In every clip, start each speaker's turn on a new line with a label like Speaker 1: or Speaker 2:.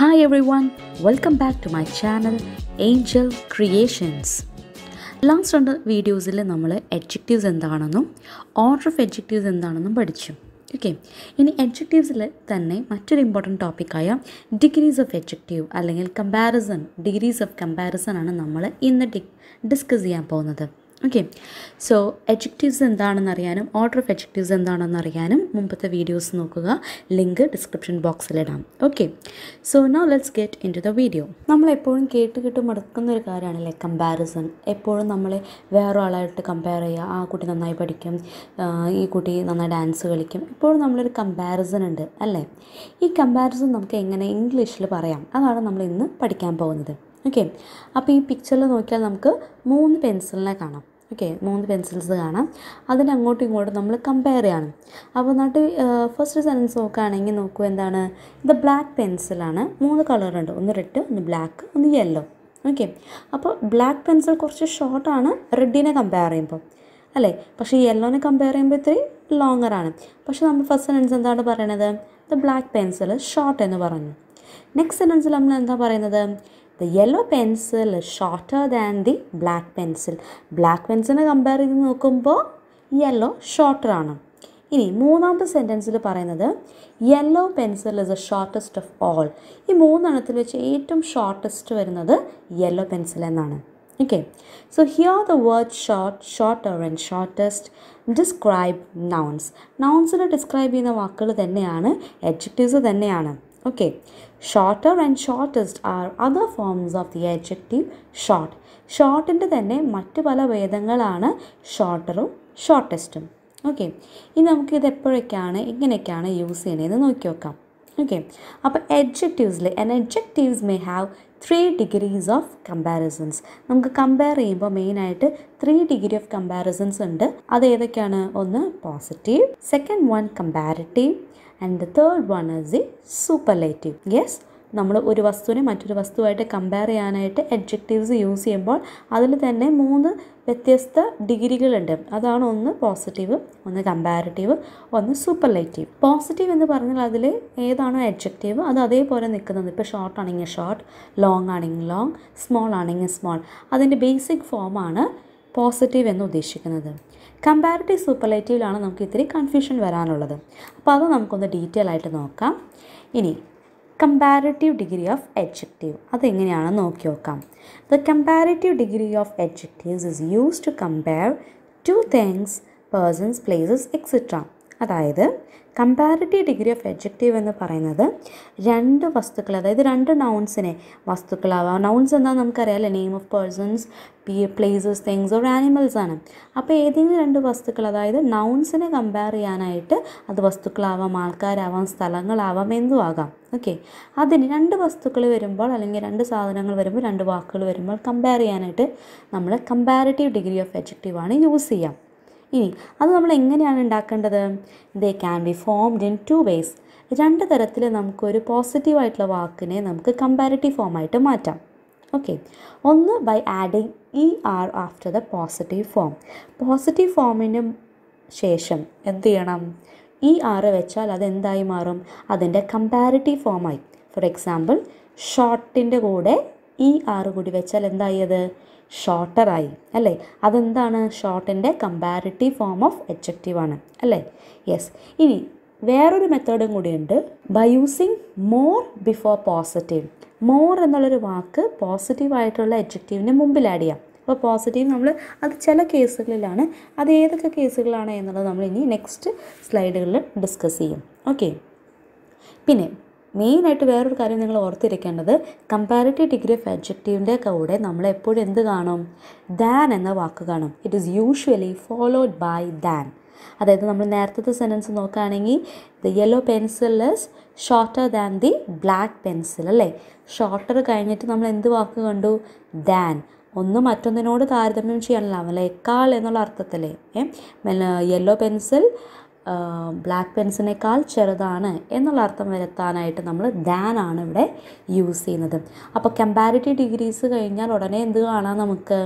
Speaker 1: Hi everyone welcome back to my channel angel creations last രണ്ട് വീഡിയോസിൽ നമ്മൾ എഡ്ജക്റ്റീവ്സ് എന്താണെന്നും ഓർഡർ ഓഫ് എഡ്ജക്റ്റീവ്സ് എന്താണെന്നും പഠിച്ചു ഓക്കെ ഇനി എഡ്ജക്റ്റീവ്സിൽ തന്നെ മറ്റൊരു ഇമ്പോർട്ടൻറ്റ് ടോപ്പിക്കായ ഡിഗ്രീസ് ഓഫ് എഡ്ജക്റ്റീവ് അല്ലെങ്കിൽ കമ്പാരിസൺ ഡിഗ്രീസ് ഓഫ് കമ്പാരിസൺ ആണ് നമ്മൾ ഇന്ന് ഡിസ്കസ് ചെയ്യാൻ പോകുന്നത് ഓക്കെ സോ അഡ്ജക്റ്റീവ്സ് എന്താണെന്ന് അറിയാനും ഓർഡർ ഓഫ് അഡ്ജക്റ്റീവ്സ് എന്താണെന്ന് അറിയാനും മുമ്പത്തെ വീഡിയോസ് നോക്കുക ലിങ്ക് ഡിസ്ക്രിപ്ഷൻ ബോക്സിലിടാം okay so no let's get into the video നമ്മളെപ്പോഴും കേട്ട് കേട്ട് മടക്കുന്ന ഒരു കാര്യമാണല്ലേ കമ്പാരിസൺ എപ്പോഴും നമ്മളെ വേറൊരാളായിട്ട് കമ്പയർ ചെയ്യുക ആ കുട്ടി നന്നായി പഠിക്കും ഈ കുട്ടി നന്നായി ഡാൻസ് കളിക്കും എപ്പോഴും നമ്മളൊരു കമ്പാരിസൺ ഉണ്ട് അല്ലേ ഈ കമ്പാരിസൺ നമുക്ക് എങ്ങനെ ഇംഗ്ലീഷിൽ പറയാം അതാണ് നമ്മൾ ഇന്ന് പഠിക്കാൻ പോകുന്നത് ഓക്കെ അപ്പോൾ ഈ പിക്ചറിൽ നോക്കിയാൽ നമുക്ക് മൂന്ന് പെൻസിലിനെ കാണാം ഓക്കെ മൂന്ന് പെൻസിൽസ് കാണാം അതിന് അങ്ങോട്ടും ഇങ്ങോട്ടും നമ്മൾ കമ്പയർ ചെയ്യണം അപ്പോൾ എന്നിട്ട് ഫസ്റ്റ് സെൻസ് നോക്കുകയാണെങ്കിൽ നോക്കൂ എന്താണ് ഇത് ബ്ലാക്ക് പെൻസിലാണ് മൂന്ന് കളറുണ്ട് ഒന്ന് റെഡ് ഒന്ന് ബ്ലാക്ക് ഒന്ന് യെല്ലോ ഓക്കെ അപ്പോൾ ബ്ലാക്ക് പെൻസിൽ കുറച്ച് ഷോർട്ടാണ് റെഡിനെ കമ്പയർ ചെയ്യുമ്പോൾ അല്ലേ പക്ഷേ യെല്ലോനെ കമ്പയർ ചെയ്യുമ്പോൾ ഇത്തിരി ലോങ്ങറാണ് പക്ഷേ നമ്മൾ ഫസ്റ്റ് സെൻറ്റൻസ് എന്താണ് പറയണത് ദ ബ്ലാക്ക് പെൻസിൽ ഷോർട്ട് എന്ന് പറഞ്ഞു നെക്സ്റ്റ് സെൻറ്റൻസിൽ നമ്മൾ എന്താ പറയുന്നത് the yellow pencil shorter than the black pencil black പെൻസിലിനെ കമ്പയർ ചെയ്ത് നോക്കുമ്പോൾ യെല്ലോ ഷോർട്ടർ ആണ് ഇനി മൂന്നാമത്തെ സെൻറ്റൻസിൽ പറയുന്നത് yellow pencil is the shortest of all ഈ മൂന്നെണ്ണത്തിൽ വെച്ച് ഏറ്റവും ഷോർട്ടസ്റ്റ് വരുന്നത് യെല്ലോ പെൻസിൽ എന്നാണ് okay so here the word short shorter and shortest describe nouns നൗൺസിനെ ഡിസ്ക്രൈബ് ചെയ്യുന്ന വാക്കുകൾ തന്നെയാണ് എഡ്ജക്റ്റീവ്സ് തന്നെയാണ് okay shorter and shortest are other forms of the adjective short ഷോർട്ടിൻ്റെ തന്നെ മറ്റു പല ഭേദങ്ങളാണ് ഷോർട്ടറും ഷോർട്ടസ്റ്റും ഓക്കെ ഇനി നമുക്ക് ഇത് എപ്പോഴൊക്കെയാണ് ഇങ്ങനെയൊക്കെയാണ് യൂസ് ചെയ്യണതെന്ന് നോക്കി നോക്കാം ഓക്കെ അപ്പോൾ എഡ്ജക്റ്റീവ്സിൽ an adjectives may have three degrees of comparisons നമുക്ക് കമ്പയർ ചെയ്യുമ്പോൾ മെയിനായിട്ട് ത്രീ ഡിഗ്രി ഓഫ് കമ്പാരിസൺസ് ഉണ്ട് അത് ഏതൊക്കെയാണ് ഒന്ന് positive second one comparative and the third one is the superlative yes നമ്മൾ ഒരു വസ്തുവിനെ മറ്റൊരു വസ്തുവായിട്ട് കമ്പയർ ചെയ്യാനായിട്ട് എഡ്ജക്റ്റീവ്സ് യൂസ് ചെയ്യുമ്പോൾ അതിൽ തന്നെ മൂന്ന് വ്യത്യസ്ത ഡിഗ്രികളുണ്ട് അതാണ് ഒന്ന് പോസിറ്റീവ് ഒന്ന് കമ്പാരിറ്റീവ് ഒന്ന് സൂപ്പർലേറ്റീവ് പോസിറ്റീവ് എന്ന് പറഞ്ഞാൽ അതിൽ ഏതാണോ എഡ്ജക്റ്റീവ് അത് അതേപോലെ നിൽക്കുന്നത് ഇപ്പോൾ ഷോർട്ട് ആണെങ്കിൽ ഷോർട്ട് ലോങ് ആണെങ്കിൽ ലോങ് സ്മോൾ ആണെങ്കിൽ സ്മോൾ അതിൻ്റെ ബേസിക് ഫോമാണ് പോസിറ്റീവ് എന്ന് ഉദ്ദേശിക്കുന്നത് കമ്പാരിറ്റീവ് സൂപ്പർലേറ്റീവിലാണ് നമുക്ക് ഇത്തിരി കൺഫ്യൂഷൻ വരാനുള്ളത് അപ്പോൾ അത് നമുക്കൊന്ന് ഡീറ്റെയിൽ ആയിട്ട് നോക്കാം ഇനി കമ്പാരിറ്റീവ് ഡിഗ്രി ഓഫ് എഡ്ജക്റ്റീവ് അതെങ്ങനെയാണെന്ന് നോക്കി നോക്കാം the comparative degree of adjectives is use to compare two things persons places etcetera അതായത് കമ്പാരിറ്റീവ് ഡിഗ്രി ഓഫ് എഡ്ജക്റ്റീവ് എന്ന് പറയുന്നത് രണ്ട് വസ്തുക്കൾ അതായത് രണ്ട് നൗൺസിനെ വസ്തുക്കളാവാം നൗൺസ് എന്താണെന്ന് നമുക്കറിയാമല്ലോ name of persons places things or animals ആണ് അപ്പോൾ ഏതെങ്കിലും രണ്ട് വസ്തുക്കൾ അതായത് നൗൺസിനെ കമ്പയർ ചെയ്യാനായിട്ട് അത് വസ്തുക്കളാവാം ആൾക്കാരാവാം സ്ഥലങ്ങളാവാം എന്തും ആകാം ഓക്കെ അതിന് രണ്ട് വസ്തുക്കൾ വരുമ്പോൾ അല്ലെങ്കിൽ രണ്ട് സാധനങ്ങൾ വരുമ്പോൾ രണ്ട് വാക്കുകൾ വരുമ്പോൾ കമ്പയർ ചെയ്യാനായിട്ട് നമ്മൾ കമ്പാരിറ്റീവ് ഡിഗ്രി ഓഫ് ആണ് യൂസ് ചെയ്യാം ഇനി അത് നമ്മൾ എങ്ങനെയാണ് ഉണ്ടാക്കേണ്ടത് they can be formed in two ways രണ്ട് തരത്തിൽ നമുക്കൊരു പോസിറ്റീവായിട്ടുള്ള വാക്കിനെ നമുക്ക് കമ്പാരിറ്റീവ് ഫോമായിട്ട് മാറ്റാം ഓക്കെ ഒന്ന് by adding E R after the positive form positive ഫോമിന് ശേഷം എന്ത് ചെയ്യണം ഇ e, ആർ വെച്ചാൽ അതെന്തായി മാറും അതിൻ്റെ കമ്പാരിറ്റീവ് ഫോമായി ഫോർ എക്സാമ്പിൾ ഷോർട്ടിൻ്റെ കൂടെ ഇ e, ആർ കൂടി വെച്ചാൽ എന്തായത് ഷോർട്ടറായി അല്ലേ അതെന്താണ് ഷോർട്ടിൻ്റെ കമ്പാരിറ്റീവ് ഫോം ഓഫ് എഡ്ജക്റ്റീവ് ആണ് അല്ലേ യെസ് ഇനി വേറൊരു മെത്തേഡും കൂടിയുണ്ട് by using more before positive more എന്നുള്ളൊരു വാക്ക് പോസിറ്റീവായിട്ടുള്ള എഡ്ജക്റ്റീവിന് മുമ്പിൽ ആഡ് ചെയ്യാം അപ്പോൾ പോസിറ്റീവ് നമ്മൾ അത് ചില കേസുകളിലാണ് അത് ഏതൊക്കെ കേസുകളാണ് എന്നുള്ളത് നമ്മൾ ഇനി നെക്സ്റ്റ് സ്ലൈഡുകളിൽ ഡിസ്കസ് ചെയ്യും ഓക്കെ പിന്നെ മെയിനായിട്ട് വേറൊരു കാര്യം നിങ്ങൾ ഓർത്തിരിക്കേണ്ടത് കമ്പാരിറ്റീവ് ഡിഗ്രി ഓഫ് അഡ്ജക്റ്റീവിൻ്റെ കൂടെ നമ്മൾ എപ്പോഴും എന്ത് കാണും ദാൻ എന്ന വാക്ക് കാണും it is usually followed by than അതായത് നമ്മൾ നേരത്തെ സെൻറ്റൻസ് നോക്കുകയാണെങ്കിൽ the yellow pencil is shorter than the black pencil അല്ലേ ഷോർട്ടർ കഴിഞ്ഞിട്ട് നമ്മൾ എന്ത് വാക്ക് കണ്ടു ദാൻ ഒന്ന് മറ്റൊന്നിനോട് താരതമ്യം ചെയ്യാനല്ല അല്ലേക്കാൾ എന്നുള്ള അർത്ഥത്തിലേ യെല്ലോ പെൻസിൽ ബ്ലാക്ക് പെൻസിനേക്കാൾ ചെറുതാണ് എന്നുള്ള അർത്ഥം വരുത്താനായിട്ട് നമ്മൾ ദാൻ ആണ് ഇവിടെ യൂസ് ചെയ്യുന്നത് അപ്പോൾ കമ്പാരിറ്റീവ് ഡിഗ്രീസ് കഴിഞ്ഞാൽ ഉടനെ എന്ത് കാണാം നമുക്ക്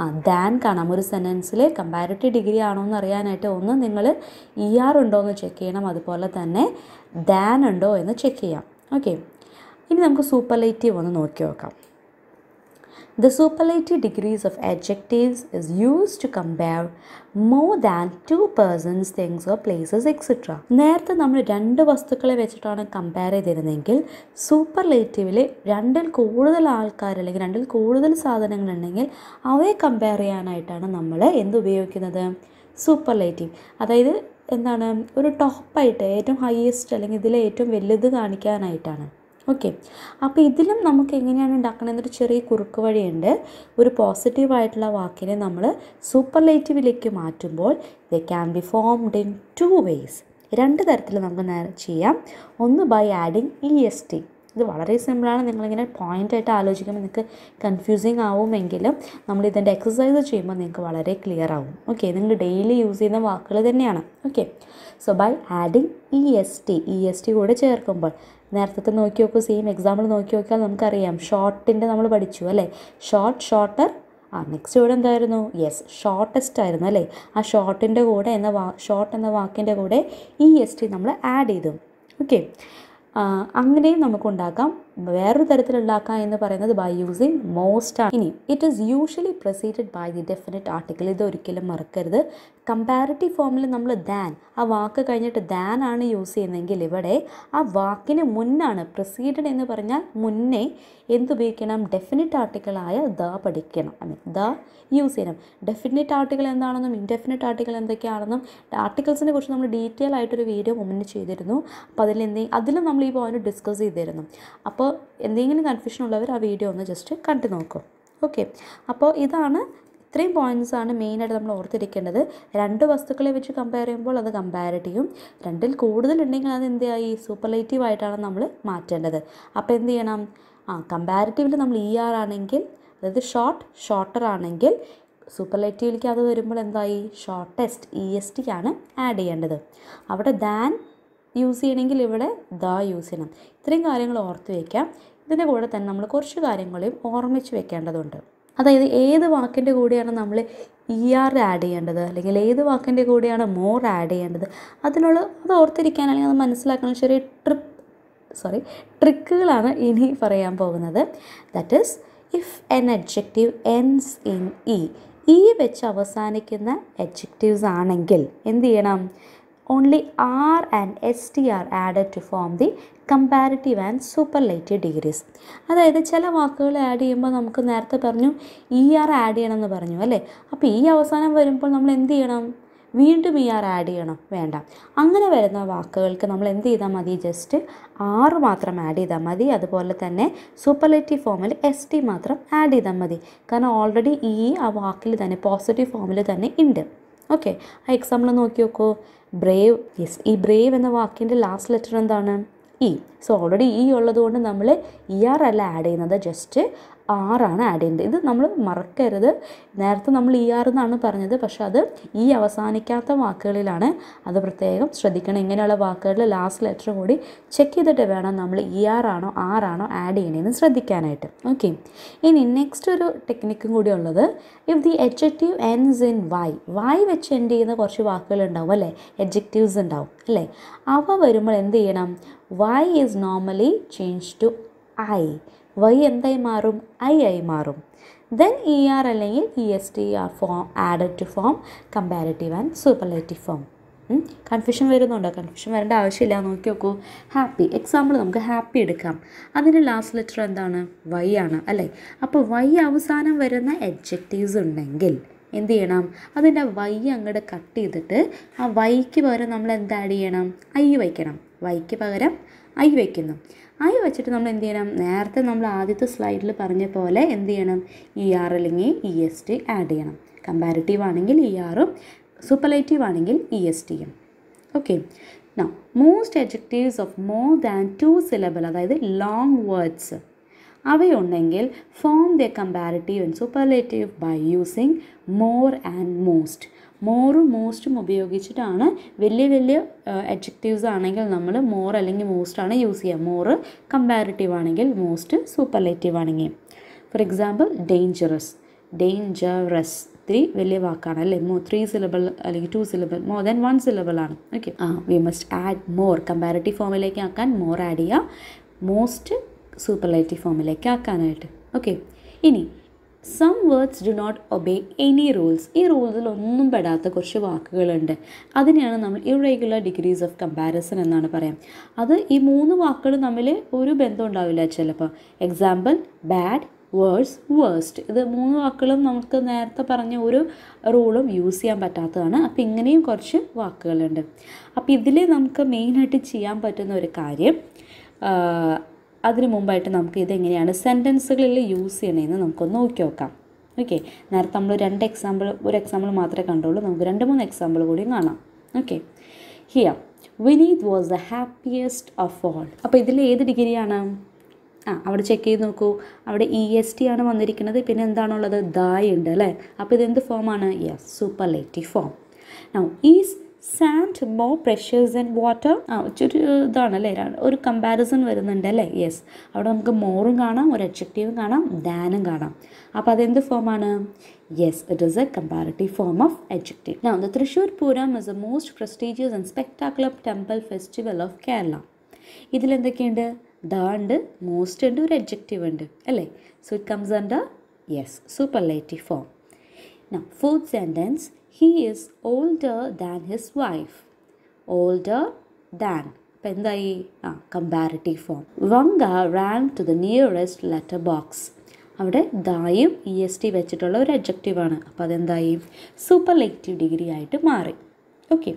Speaker 1: ആ ദാൻ കാണാം ഒരു സെൻറ്റൻസിൽ കമ്പാരിറ്റീവ് ഡിഗ്രി ആണോ എന്ന് അറിയാനായിട്ട് ഒന്ന് നിങ്ങൾ ഇ e ആർ ഉണ്ടോ എന്ന് ചെക്ക് ചെയ്യണം അതുപോലെ തന്നെ ദാൻ ഉണ്ടോ എന്ന് ചെക്ക് ചെയ്യാം ഓക്കെ ഇനി നമുക്ക് സൂപ്പർലേറ്റീവ് ഒന്ന് നോക്കി നോക്കാം The superlative degrees of adjectives is used to compare more than two persons, things or places, etc. നേരത്തെ നമ്മൾ രണ്ട് വസ്തുക്കളെ വെച്ചിട്ടാണ് കമ്പയർ ചെയ്തിരുന്നെങ്കിൽ സൂപ്പർലേറ്റീവിൽ രണ്ടിൽ കൂടുതൽ ആൾക്കാർ അല്ലെങ്കിൽ രണ്ടിൽ കൂടുതൽ സാധനങ്ങൾ ഉണ്ടെങ്കിൽ അവയെ കമ്പയർ ചെയ്യാനായിട്ടാണ് നമ്മൾ എന്തുപയോഗിക്കുന്നത് സൂപ്പർലേറ്റീവ് അതായത് എന്താണ് ഒരു ടോപ്പായിട്ട് ഏറ്റവും ഹയസ്റ്റ് അല്ലെങ്കിൽ ഇതിലെ ഏറ്റവും വലുത് കാണിക്കാനായിട്ടാണ് ഓക്കെ അപ്പോൾ ഇതിലും നമുക്ക് എങ്ങനെയാണ് ഉണ്ടാക്കണമെന്നൊരു ചെറിയ കുറുക്ക് വഴിയുണ്ട് ഒരു പോസിറ്റീവായിട്ടുള്ള വാക്കിനെ നമ്മൾ സൂപ്പർലേറ്റീവിലേക്ക് മാറ്റുമ്പോൾ they can be formed in two ways രണ്ട് തരത്തിൽ നമുക്ക് ചെയ്യാം ഒന്ന് by adding E S T ഇത് വളരെ സിമ്പിളാണ് നിങ്ങളിങ്ങനെ പോയിൻ്റായിട്ട് ആലോചിക്കുമ്പോൾ നിങ്ങൾക്ക് കൺഫ്യൂസിങ് ആവുമെങ്കിലും നമ്മൾ ഇതിൻ്റെ എക്സസൈസ് ചെയ്യുമ്പോൾ നിങ്ങൾക്ക് വളരെ ക്ലിയർ ആവും ഓക്കെ നിങ്ങൾ ഡെയിലി യൂസ് ചെയ്യുന്ന വാക്കുകൾ തന്നെയാണ് okay so by adding E S T E S T കൂടെ ചേർക്കുമ്പോൾ നേരത്തെ നോക്കി നോക്കൂ സെയിം എക്സാമ്പിൾ നോക്കി നോക്കിയാൽ നമുക്കറിയാം ഷോർട്ടിൻ്റെ നമ്മൾ പഠിച്ചു അല്ലേ ഷോർട്ട് ഷോർട്ടർ ആ നെക്സ്റ്റ് വേർഡ് എന്തായിരുന്നു യെസ് ഷോർട്ടസ്റ്റ് ആയിരുന്നു അല്ലേ ആ ഷോർട്ടിൻ്റെ കൂടെ എന്ന വാ ഷോർട്ട് എന്ന വാക്കിൻ്റെ കൂടെ ഈ e എസ് ടി നമ്മൾ ആഡ് ചെയ്തു ഓക്കെ അങ്ങനെയും നമുക്ക് ഉണ്ടാക്കാം വേറൊരു തരത്തിലുണ്ടാക്കാം എന്ന് പറയുന്നത് ബൈ യൂസിങ് മോസ്റ്റ് ആണ് ഇനി it is usually preceded by the definite article ഇത് ഒരിക്കലും മറക്കരുത് കമ്പാരിറ്റീവ് ഫോമിൽ നമ്മൾ ദാൻ ആ വാക്ക് കഴിഞ്ഞിട്ട് ദാൻ ആണ് യൂസ് ചെയ്യുന്നതെങ്കിൽ ഇവിടെ ആ വാക്കിന് മുന്നാണ് പ്രൊസീഡഡ് എന്ന് പറഞ്ഞാൽ മുന്നേ എന്തുപയോഗിക്കണം ഡെഫിനറ്റ് ആർട്ടിക്കിളായ ദ പഠിക്കണം ഐ മീൻ ദ യൂസ് ചെയ്യണം ഡെഫിനറ്റ് ആർട്ടിക്കിൾ എന്താണെന്നും ഇൻഡെഫിനറ്റ് ആർട്ടിക്കിൾ എന്തൊക്കെയാണെന്നും ആർട്ടിക്കിൾസിനെ കുറിച്ച് നമ്മൾ ഡീറ്റെയിൽ ആയിട്ടൊരു വീഡിയോ മുന്നേ ചെയ്തിരുന്നു അപ്പോൾ അതിൽ എന്തെങ്കിലും അതിലും നമ്മൾ ഈ പോയിന്റ് ഡിസ്കസ് ചെയ്തിരുന്നു അപ്പോൾ അപ്പോൾ എന്തെങ്കിലും കൺഫ്യൂഷൻ ഉള്ളവർ ആ വീഡിയോ ഒന്ന് ജസ്റ്റ് കണ്ടു നോക്കും ഓക്കെ അപ്പോൾ ഇതാണ് ഇത്രയും പോയിൻറ്റ്സാണ് ആണ് മെയിനായിട്ട് നമ്മൾ ഓർത്തിരിക്കേണ്ടത് രണ്ട് വസ്തുക്കളെ വെച്ച് കമ്പയർ ചെയ്യുമ്പോൾ അത് കമ്പാരിറ്റീവും രണ്ടിൽ കൂടുതലുണ്ടെങ്കിൽ അത് എന്ത് ഈ സൂപ്പർലേറ്റീവ് ആയിട്ടാണ് നമ്മൾ മാറ്റേണ്ടത് അപ്പോൾ എന്ത് ചെയ്യണം ആ കമ്പാരിറ്റീവിൽ നമ്മൾ ഇ e ആർ ആണെങ്കിൽ അതായത് ഷോർട്ട് ഷോർട്ടർ ആണെങ്കിൽ സൂപ്പർലേറ്റീവിലേക്ക് അത് വരുമ്പോൾ എന്തായി ഷോർട്ടസ്റ്റ് ഇ എസ് ടി ആണ് ആഡ് ചെയ്യേണ്ടത് അവിടെ ദാൻ യൂസ് ചെയ്യണമെങ്കിൽ ഇവിടെ ദ യൂസ് ചെയ്യണം ഇത്രയും കാര്യങ്ങൾ ഓർത്ത് വയ്ക്കാം ഇതിൻ്റെ കൂടെ തന്നെ നമ്മൾ കുറച്ച് കാര്യങ്ങളെയും ഓർമ്മിച്ച് വെക്കേണ്ടതുണ്ട് അതായത് ഏത് വാക്കിൻ്റെ കൂടെയാണ് നമ്മൾ ഇ ആർ ആഡ് ചെയ്യേണ്ടത് അല്ലെങ്കിൽ ഏത് വാക്കിൻ്റെ കൂടെയാണ് മോർ ആഡ് ചെയ്യേണ്ടത് അതിനുള്ള അത് ഓർത്തിരിക്കാൻ അല്ലെങ്കിൽ അത് മനസ്സിലാക്കുന്ന ചെറിയ ട്രിപ്പ് സോറി ട്രിക്കുകളാണ് ഇനി പറയാൻ പോകുന്നത് that is if an adjective ends in E E വെച്ച് അവസാനിക്കുന്ന അഡ്ജക്റ്റീവ്സ് ആണെങ്കിൽ എന്ത് ചെയ്യണം only R and S T R added to form the comparative and super superlative degrees അതായത് ചില വാക്കുകൾ ആഡ് ചെയ്യുമ്പോൾ നമുക്ക് നേരത്തെ പറഞ്ഞു ഇ ആർ ആഡ് ചെയ്യണമെന്ന് പറഞ്ഞു അല്ലേ അപ്പോൾ ഈ അവസാനം വരുമ്പോൾ നമ്മൾ എന്ത് ചെയ്യണം വീണ്ടും ഇ ആർ ആഡ് ചെയ്യണം വേണ്ട അങ്ങനെ വരുന്ന വാക്കുകൾക്ക് നമ്മൾ എന്ത് ചെയ്താൽ മതി ജസ്റ്റ് ആറ് മാത്രം ആഡ് ചെയ്താൽ മതി അതുപോലെ തന്നെ സൂപ്പർലേറ്റീവ് ഫോമിൽ എസ് ടി മാത്രം ആഡ് ചെയ്താൽ മതി കാരണം ഓൾറെഡി ഈ e ആ വാക്കിൽ തന്നെ പോസിറ്റീവ് ഫോമിൽ തന്നെ ഉണ്ട് ഓക്കെ ആ എക്സാമ്പിൾ നോക്കി നോക്കോ ബ്രേവ് യെസ് ഈ ബ്രേവ് എന്ന വാക്കിൻ്റെ ലാസ്റ്റ് ലെറ്റർ എന്താണ് ഇ സോ ഓൾറെഡി ഇ ഉള്ളതുകൊണ്ട് നമ്മൾ ഇ e ആർ അല്ല ആഡ് ചെയ്യുന്നത് ജസ്റ്റ് ആറാണ് ആഡ് ചെയ്യുന്നത് ഇത് നമ്മൾ മറക്കരുത് നേരത്തെ നമ്മൾ ഇ e ആർ എന്നാണ് പറഞ്ഞത് പക്ഷേ അത് ഈ അവസാനിക്കാത്ത വാക്കുകളിലാണ് അത് പ്രത്യേകം ശ്രദ്ധിക്കണം ഇങ്ങനെയുള്ള വാക്കുകളിൽ ലാസ്റ്റ് ലെറ്റർ കൂടി ചെക്ക് ചെയ്തിട്ട് വേണം നമ്മൾ ഇ e ആർ ആണോ ആറാണോ ആഡ് ചെയ്യണമെന്ന് ശ്രദ്ധിക്കാനായിട്ട് ഓക്കെ ഇനി നെക്സ്റ്റ് ഒരു ടെക്നിക്കും കൂടി ഉള്ളത് if the adjective ends in Y Y വെച്ച് എൻഡ് ചെയ്യുന്ന കുറച്ച് വാക്കുകൾ ഉണ്ടാവും അല്ലേ എഡ്ജക്റ്റീവ്സ് ഉണ്ടാവും അല്ലേ അവ വരുമ്പോൾ എന്ത് ചെയ്യണം Y is normally change to I Y എന്തായി മാറും ഐ ആയി മാറും ദെൻ ഇ ആർ അല്ലെങ്കിൽ E S T R form added to form comparative and superlative form confusion വരുന്നുണ്ടോ കൺഫ്യൂഷൻ വരേണ്ട ആവശ്യമില്ല നോക്കി നോക്കൂ ഹാപ്പി എക്സാമ്പിൾ നമുക്ക് ഹാപ്പി എടുക്കാം അതിൻ്റെ ലാസ്റ്റ് ലെറ്റർ എന്താണ് വൈ ആണ് അല്ലേ അപ്പോൾ വൈ അവസാനം വരുന്ന എഡ്ജക്റ്റീവ്സ് ഉണ്ടെങ്കിൽ എന്ത് ചെയ്യണം അതിൻ്റെ വൈ അങ്ങോട്ട് കട്ട് ചെയ്തിട്ട് ആ വൈക്ക് പകരം നമ്മൾ എന്ത് ആഡ് ചെയ്യണം ഐ വയ്ക്കണം വൈക്ക് പകരം ഐ വയ്ക്കുന്നു ഐ വെച്ചിട്ട് നമ്മൾ എന്ത് ചെയ്യണം നേരത്തെ നമ്മൾ ആദ്യത്തെ സ്ലൈഡിൽ പറഞ്ഞ പോലെ എന്ത് ചെയ്യണം ഇ e ആർ അല്ലെങ്കിൽ ഇ എസ് ടി ആഡ് ചെയ്യണം കമ്പാരിറ്റീവ് ആണെങ്കിൽ ഇ ആറും സൂപ്പർലേറ്റീവ് ആണെങ്കിൽ ഇ എസ് ടിയും okay no most adjectives of more than two syllable അതായത് ലോങ് വേർഡ്സ് അവയുണ്ടെങ്കിൽ form the comparative and superlative by using more and most മോറും മോസ്റ്റും ഉപയോഗിച്ചിട്ടാണ് വലിയ വലിയ അഡ്ജക്റ്റീവ്സ് ആണെങ്കിൽ നമ്മൾ മോർ അല്ലെങ്കിൽ മോസ്റ്റ് ആണ് യൂസ് ചെയ്യുക മോറ് കമ്പാരിറ്റീവ് ആണെങ്കിൽ മോസ്റ്റ് സൂപ്പർലേറ്റീവ് ആണെങ്കിൽ for example dangerous dangerous three വലിയ വാക്കാണ് അല്ലേ മോ ത്രീ സിലബിൾ അല്ലെങ്കിൽ two syllable more than one syllable ആണ് okay ah we must add more comparative ഫോമിലേക്ക് ആക്കാൻ മോർ ആഡ് ചെയ്യുക മോസ്റ്റ് സൂപ്പർലേറ്റീവ് ഫോമിലേക്ക് ആക്കാനായിട്ട് ഓക്കെ ഇനി some words do not obey any rules ഈ ഒന്നും പെടാത്ത കുറച്ച് വാക്കുകളുണ്ട് അതിനെയാണ് നമ്മൾ ഇറെഗുലർ ഡിഗ്രീസ് ഓഫ് കമ്പാരിസൺ എന്നാണ് പറയാം അത് ഈ മൂന്ന് വാക്കുകൾ തമ്മിൽ ഒരു ബന്ധം ഉണ്ടാവില്ല ചിലപ്പോൾ എക്സാമ്പിൾ ബാഡ് വേഴ്സ് വേഴ്സ്റ്റ് ഇത് മൂന്ന് വാക്കുകളും നമുക്ക് നേരത്തെ പറഞ്ഞ ഒരു റൂളും യൂസ് ചെയ്യാൻ പറ്റാത്തതാണ് അപ്പോൾ ഇങ്ങനെയും കുറച്ച് വാക്കുകളുണ്ട് അപ്പോൾ ഇതിൽ നമുക്ക് മെയിനായിട്ട് ചെയ്യാൻ പറ്റുന്ന ഒരു കാര്യം അതിനു മുമ്പായിട്ട് നമുക്ക് ഇതെങ്ങനെയാണ് സെൻറ്റൻസുകളിൽ യൂസ് ചെയ്യണമെന്ന് നമുക്കൊന്ന് നോക്കി നോക്കാം ഓക്കെ നേരത്തെ നമ്മൾ രണ്ട് എക്സാമ്പിൾ ഒരു എക്സാമ്പിൾ മാത്രമേ കണ്ടുള്ളൂ നമുക്ക് രണ്ട് മൂന്ന് എക്സാമ്പിൾ കൂടി കാണാം okay here Vineeth was the happiest of all അപ്പോൾ ഇതിൽ ഏത് ഡിഗ്രിയാണ് ആ അവിടെ ചെക്ക് ചെയ്ത് നോക്കൂ അവിടെ ഇ എസ് ടി ആണ് വന്നിരിക്കുന്നത് പിന്നെ എന്താണുള്ളത് ദായ് ഉണ്ട് അല്ലേ അപ്പോൾ ഇതെന്ത് ഫോമാണ് yes superlative form now is sand more pressures and water ആ ഒരു ഇതാണല്ലേ ഒരു കമ്പാരിസൺ വരുന്നുണ്ട് അല്ലേ യെസ് അവിടെ നമുക്ക് മോറും കാണാം ഒരു അഡ്ജക്റ്റീവും കാണാം ദാനും കാണാം അപ്പോൾ അതെന്ത് ഫോമാണ് yes it is a comparative form of adjective now the Thrissur Pooram is a most prestigious and spectacular temple festival of Kerala ഇതിലെന്തൊക്കെയുണ്ട് ദ ഉണ്ട് മോസ്റ്റ് ഉണ്ട് ഒരു അഡ്ജക്റ്റീവ് ഉണ്ട് അല്ലേ so it comes under yes super form fourth sentence he is older than his wife older than അപ്പം എന്തായി ആ comparative form Vanka ran to the nearest letter box അവിടെ ദായും ഇ എസ് ടി വെച്ചിട്ടുള്ള ഒരു അഡ്ജക്റ്റീവാണ് അപ്പോൾ അതെന്തായി സൂപ്പർലെക്റ്റീവ് ഡിഗ്രി ആയിട്ട് മാറി ഓക്കെ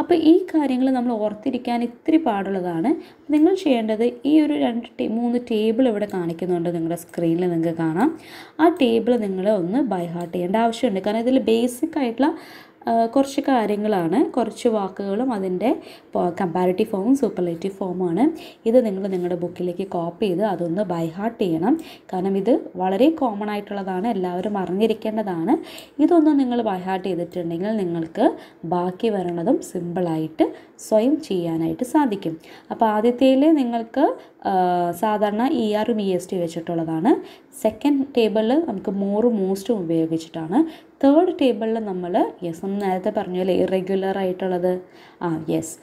Speaker 1: അപ്പോൾ ഈ കാര്യങ്ങൾ നമ്മൾ ഓർത്തിരിക്കാൻ ഇത്തിരി പാടുള്ളതാണ് നിങ്ങൾ ചെയ്യേണ്ടത് ഈ ഒരു രണ്ട് ടേ മൂന്ന് ടേബിൾ ഇവിടെ കാണിക്കുന്നുണ്ട് നിങ്ങളുടെ സ്ക്രീനിൽ നിങ്ങൾക്ക് കാണാം ആ ടേബിൾ നിങ്ങൾ ഒന്ന് ബൈ ഹാർട്ട് ചെയ്യേണ്ട ആവശ്യമുണ്ട് കാരണം ഇതിൽ ബേസിക് ആയിട്ടുള്ള കുറച്ച് കാര്യങ്ങളാണ് കുറച്ച് വാക്കുകളും അതിൻ്റെ കമ്പാരിറ്റീവ് ഫോമും സൂപ്പർലേറ്റീവ് ഫോമാണ് ഇത് നിങ്ങൾ നിങ്ങളുടെ ബുക്കിലേക്ക് കോപ്പി ചെയ്ത് അതൊന്ന് ബൈ ഹാർട്ട് ചെയ്യണം കാരണം ഇത് വളരെ കോമൺ ആയിട്ടുള്ളതാണ് എല്ലാവരും അറിഞ്ഞിരിക്കേണ്ടതാണ് ഇതൊന്നും നിങ്ങൾ ബൈ ഹാർട്ട് ചെയ്തിട്ടുണ്ടെങ്കിൽ നിങ്ങൾക്ക് ബാക്കി വരണതും സിമ്പിളായിട്ട് സ്വയം ചെയ്യാനായിട്ട് സാധിക്കും അപ്പോൾ ആദ്യത്തേല് നിങ്ങൾക്ക് സാധാരണ ഇ ആറും ഇ എസ് ടി വെച്ചിട്ടുള്ളതാണ് സെക്കൻഡ് ടേബിളിൽ നമുക്ക് മോറും മോസ്റ്റും ഉപയോഗിച്ചിട്ടാണ് തേർഡ് ടേബിളിൽ നമ്മൾ യെസ് നമ്മൾ നേരത്തെ പോലെ ഇറെഗുലർ ആയിട്ടുള്ളത് ആ യെസ്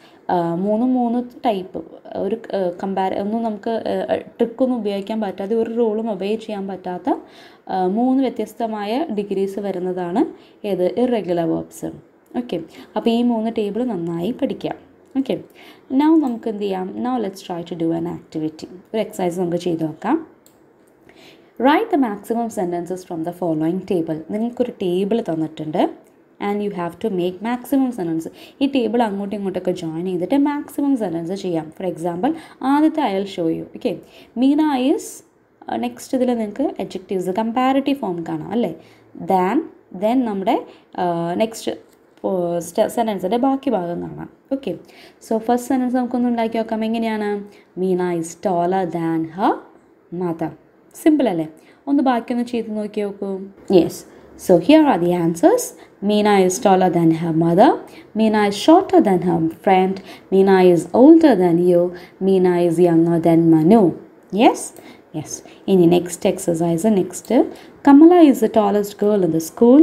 Speaker 1: മൂന്ന് മൂന്ന് ടൈപ്പ് ഒരു കമ്പാര ഒന്നും നമുക്ക് ട്രിക്കൊന്നും ഉപയോഗിക്കാൻ പറ്റാതെ ഒരു റൂളും ഒബേ ചെയ്യാൻ പറ്റാത്ത മൂന്ന് വ്യത്യസ്തമായ ഡിഗ്രീസ് വരുന്നതാണ് ഏത് ഇറെഗുലർ വേർബ്സ് ഓക്കെ അപ്പോൾ ഈ മൂന്ന് ടേബിൾ നന്നായി പഠിക്കാം ഓക്കെ നൗ നമുക്ക് എന്ത് ചെയ്യാം now let's try to do an activity ഒരു എക്സസൈസ് നമുക്ക് ചെയ്ത് നോക്കാം write the maximum sentences from the following table നിങ്ങൾക്കൊരു ടേബിൾ തന്നിട്ടുണ്ട് and you have to make maximum sentence ഈ ടേബിൾ അങ്ങോട്ടും ഇങ്ങോട്ടൊക്കെ ജോയിൻ ചെയ്തിട്ട് മാക്സിമം സെൻറ്റൻസ് ചെയ്യാം ഫോർ എക്സാമ്പിൾ ആദ്യത്തെ I'll show you okay Meena is next uh, ഇതിൽ നിങ്ങൾക്ക് എഡ്ജക്റ്റീവ്സ് കമ്പാരിറ്റീവ് ഫോം കാണാം അല്ലേ ദാൻ ദെൻ നമ്മുടെ നെക്സ്റ്റ് uh, സെൻറ്റൻസിൻ്റെ ബാക്കി ഭാഗം കാണാം ഓക്കെ സോ ഫസ്റ്റ് സെൻറ്റൻസ് നമുക്കൊന്ന് ഉണ്ടാക്കി നോക്കാം എങ്ങനെയാണ് Meena is taller than her mother simple അല്ലേ ഒന്ന് ബാക്കിയൊന്ന് ചെയ്ത് നോക്കി നോക്കൂ yes so here are the answers Meena is taller than her mother Meena is shorter than her friend Meena is older than you Meena is younger than Manu yes yes ഇനി next exercise next Kamala is the tallest girl in the school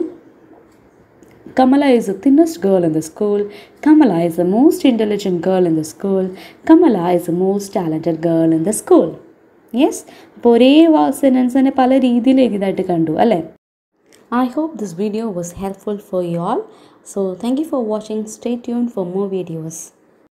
Speaker 1: Kamala is the thinnest girl in the school. Kamala is the most intelligent girl in the school. Kamala is the most talented girl in the school. Yes, അപ്പോൾ ഒരേ സെൻറ്റൻസിനെ പല രീതിയിൽ എഴുതായിട്ട് കണ്ടു അല്ലേ I hope this video was helpful for you all so thank you for watching stay tune for more videos